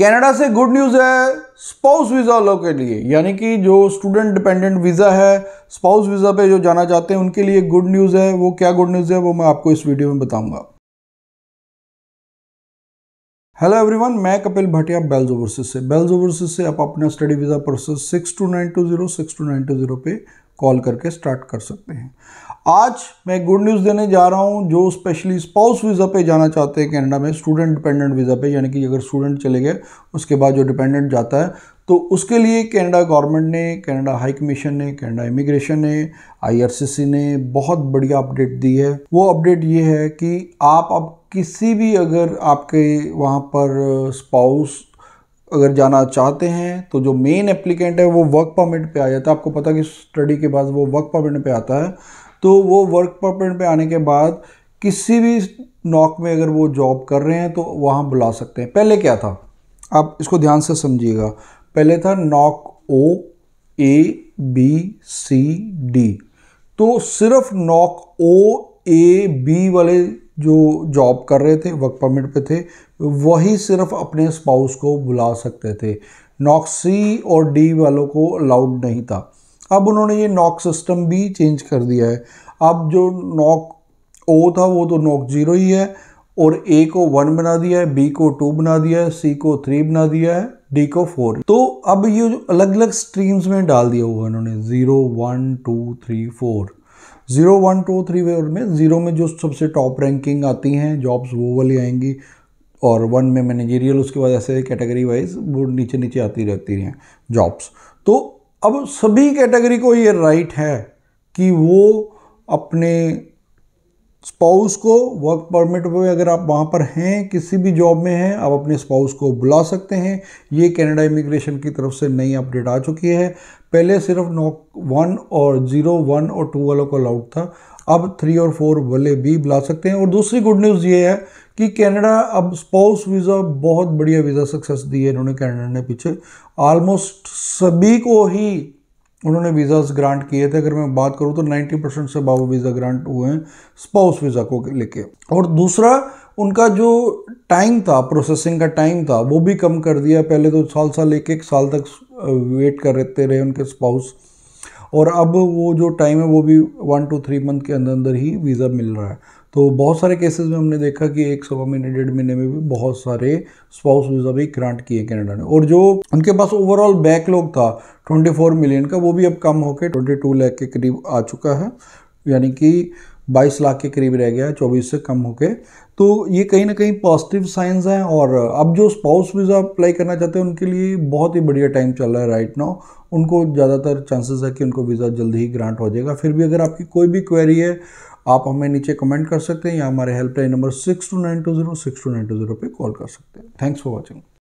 Canada से good news है spouse visa वालों के लिए यानी कि जो स्टूडेंट डिपेंडेंट वीज़ा है स्पाउस वीज़ा पे जो जाना चाहते हैं उनके लिए गुड न्यूज़ है वो क्या गुड न्यूज़ है वो मैं आपको इस वीडियो में बताऊंगा हेलो एवरीवन मैं कपिल भाटिया बेल्ज ओवरसीज से बेल्ज ओवरसीज से आप अपना study visa process six two nine two zero six two nine two zero पे कॉल करके स्टार्ट कर सकते हैं आज मैं गुड न्यूज़ देने जा रहा हूँ जो स्पेशली स्पाउस वीज़ा पे जाना चाहते हैं कनाडा में स्टूडेंट डिपेंडेंट वीज़ा पे यानी कि अगर स्टूडेंट चले गए उसके बाद जो डिपेंडेंट जाता है तो उसके लिए कनाडा गवर्नमेंट ने कनाडा हाई कमीशन ने कनाडा इमिग्रेशन ने आईआरसीसी ने बहुत बढ़िया अपडेट दी है वो अपडेट ये है कि आप अब किसी भी अगर आपके वहाँ पर स्पाउस uh, अगर जाना चाहते हैं तो जो मेन एप्लीकेंट है वो वर्क परमिट पे आ जाता है आपको पता कि स्टडी के बाद वो वर्क परमिट पे आता है तो वो वर्क परमिट पे आने के बाद किसी भी नॉक में अगर वो जॉब कर रहे हैं तो वहाँ बुला सकते हैं पहले क्या था आप इसको ध्यान से समझिएगा पहले था NOC O A B C D तो सिर्फ नॉक ओ ए बी वाले जो जॉब कर रहे थे वर्क परमिट पे थे वही सिर्फ अपने स्पाउस को बुला सकते थे नॉक्स सी और डी वालों को अलाउड नहीं था अब उन्होंने ये नॉक सिस्टम भी चेंज कर दिया है अब जो नॉक ओ था वो तो नॉक जीरो ही है और ए को वन बना दिया है बी को टू बना दिया है सी को थ्री बना दिया है डी को फोर तो अब ये जो अलग अलग स्ट्रीम्स में डाल दिया हुआ उन्होंने zero one two three four zero one two three में ज़ीरो में जो सबसे टॉप रैंकिंग आती हैं जॉब्स वो वाली आएंगी और वन में मैनेजेरियल उसके बाद ऐसे कैटेगरी वाइज वो नीचे नीचे आती रहती हैं जॉब्स तो अब सभी कैटेगरी को ये राइट है कि वो अपने स्पाउस को वर्क परमिट पर अगर आप वहाँ पर हैं किसी भी जॉब में हैं आप अपने स्पाउस को बुला सकते हैं ये कनाडा इमिग्रेशन की तरफ से नई अपडेट आ चुकी है पहले सिर्फ नौ वन और ज़ीरो वन और टू वालों को अलाउड था अब थ्री और फोर वाले भी बुला सकते हैं और दूसरी गुड न्यूज़ ये है कि कनाडा अब स्पाउस वीज़ा बहुत बढ़िया वीज़ा सक्सेस दी है इन्होंने कैनेडा ने पीछे ऑलमोस्ट सभी को ही उन्होंने वीज़ाज ग्रांट किए थे अगर मैं बात करूँ तो 90 परसेंट से बाबा वीज़ा ग्रांट हुए हैं स्पाउस वीज़ा को लेके और दूसरा उनका जो टाइम था प्रोसेसिंग का टाइम था वो भी कम कर दिया पहले तो साल साल एक एक साल तक वेट करते रहे उनके स्पाउस और अब वो जो टाइम है वो भी वन टू थ्री मंथ के अंदर अंदर ही वीज़ा मिल रहा है तो बहुत सारे केसेस में हमने देखा कि एक सवा महीने डेढ़ महीने में भी बहुत सारे स्पाउस वीज़ा भी ग्रांट किए कनाडा ने और जो उनके पास ओवरऑल बैकलॉग था 24 मिलियन का वो भी अब कम होकर 22 लाख के करीब आ चुका है यानी कि बाईस लाख के करीब रह गया है चौबीस से कम होके तो ये कहीं ना कहीं पॉजिटिव साइंस हैं और अब जो स्पाउस वीज़ा अप्लाई करना चाहते हैं उनके लिए बहुत ही बढ़िया टाइम चल रहा है राइट नाउ उनको ज़्यादातर चांसेस है कि उनको वीज़ा जल्द ही ग्रांट हो जाएगा फिर भी अगर आपकी कोई भी क्वेरी है आप हमें नीचे कमेंट कर सकते हैं या हमारे helpline number six two nine two zero six two nine two zero पर कॉल कर सकते हैं थैंक्स फॉर वॉचिंग